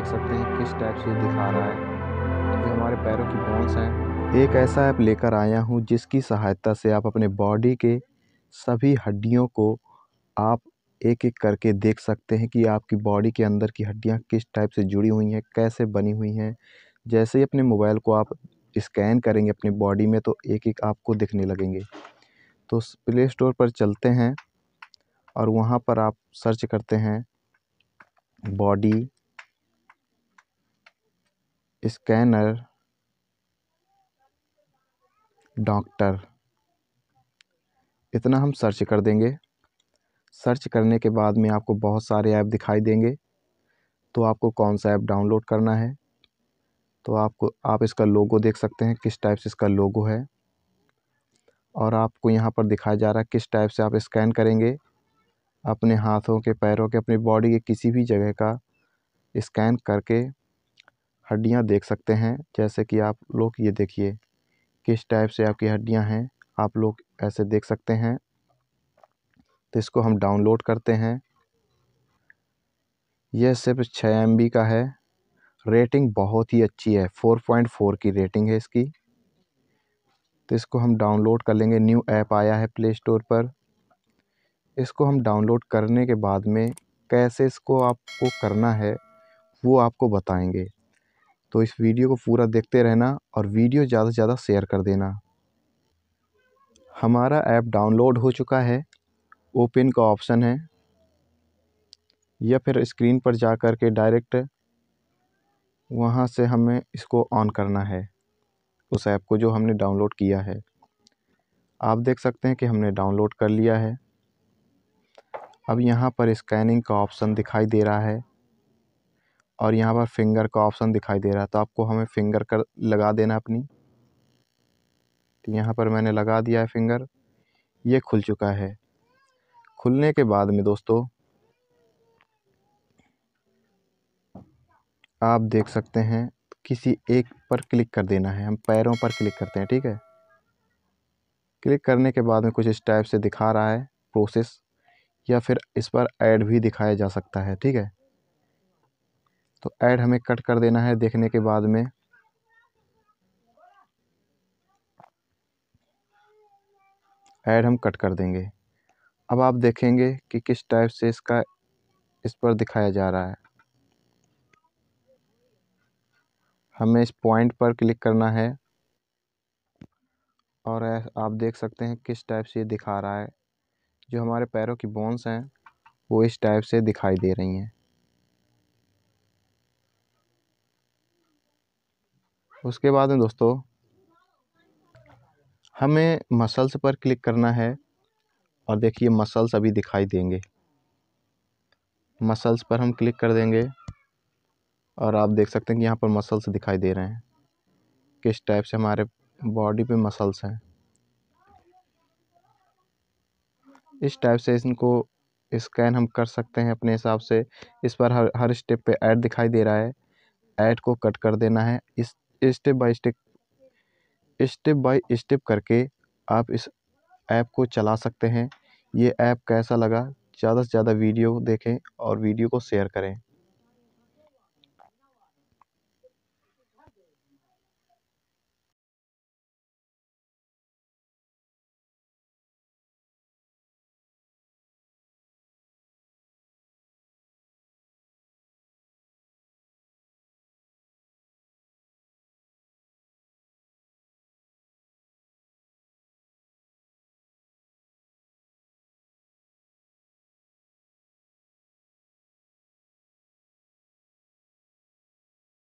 देख सकते हैं किस टाइप से दिखा रहा है जो हमारे पैरों की बोन्स हैं एक ऐसा ऐप लेकर आया हूँ जिसकी सहायता से आप अपने बॉडी के सभी हड्डियों को आप एक एक करके देख सकते हैं कि आपकी बॉडी के अंदर की हड्डियाँ किस टाइप से जुड़ी हुई हैं कैसे बनी हुई हैं जैसे ही अपने मोबाइल को आप स्कैन करेंगे अपने बॉडी में तो एक एक आपको दिखने लगेंगे तो प्ले स्टोर पर चलते हैं और वहाँ पर आप सर्च करते हैं बॉडी स्कैनर डॉक्टर इतना हम सर्च कर देंगे सर्च करने के बाद में आपको बहुत सारे ऐप दिखाई देंगे तो आपको कौन सा ऐप डाउनलोड करना है तो आपको आप इसका लोगो देख सकते हैं किस टाइप से इसका लोगो है और आपको यहाँ पर दिखाया जा रहा है किस टाइप से आप स्कैन करेंगे अपने हाथों के पैरों के अपनी बॉडी के किसी भी जगह का स्कैन करके हड्डियाँ देख सकते हैं जैसे कि आप लोग ये देखिए किस टाइप से आपकी हड्डियाँ हैं आप लोग ऐसे देख सकते हैं तो इसको हम डाउनलोड करते हैं यह सिर्फ छः एम का है रेटिंग बहुत ही अच्छी है फोर पॉइंट फोर की रेटिंग है इसकी तो इसको हम डाउनलोड कर लेंगे न्यू ऐप आया है प्ले स्टोर पर इसको हम डाउनलोड करने के बाद में कैसे इसको आपको करना है वो आपको बताएंगे तो इस वीडियो को पूरा देखते रहना और वीडियो ज़्यादा से ज़्यादा शेयर कर देना हमारा ऐप डाउनलोड हो चुका है ओपन का ऑप्शन है या फिर स्क्रीन पर जा कर के डायरेक्ट वहाँ से हमें इसको ऑन करना है उस ऐप को जो हमने डाउनलोड किया है आप देख सकते हैं कि हमने डाउनलोड कर लिया है अब यहाँ पर स्कैनिंग का ऑप्शन दिखाई दे रहा है और यहाँ पर फिंगर का ऑप्शन दिखाई दे रहा है तो आपको हमें फिंगर कर लगा देना अपनी तो यहाँ पर मैंने लगा दिया है फिंगर ये खुल चुका है खुलने के बाद में दोस्तों आप देख सकते हैं किसी एक पर क्लिक कर देना है हम पैरों पर क्लिक करते हैं ठीक है क्लिक करने के बाद में कुछ इस टाइप से दिखा रहा है प्रोसेस या फिर इस पर ऐड भी दिखाया जा सकता है ठीक है तो ऐड हमें कट कर देना है देखने के बाद में ऐड हम कट कर देंगे अब आप देखेंगे कि किस टाइप से इसका इस पर दिखाया जा रहा है हमें इस पॉइंट पर क्लिक करना है और आप देख सकते हैं किस टाइप से ये दिखा रहा है जो हमारे पैरों की बोन्स हैं वो इस टाइप से दिखाई दे रही हैं उसके बाद में दोस्तों हमें मसल्स पर क्लिक करना है और देखिए मसल्स अभी दिखाई देंगे मसल्स पर हम क्लिक कर देंगे और आप देख सकते हैं कि यहाँ पर मसल्स दिखाई दे रहे हैं किस टाइप से हमारे बॉडी पे मसल्स हैं इस टाइप से इनको स्कैन हम कर सकते हैं अपने हिसाब से इस पर हर हर स्टेप पे ऐड दिखाई दे रहा है ऐड को कट कर देना है इस step by step step by step करके आप इस ऐप को चला सकते हैं ये ऐप कैसा लगा ज़्यादा से ज़्यादा वीडियो देखें और वीडियो को शेयर करें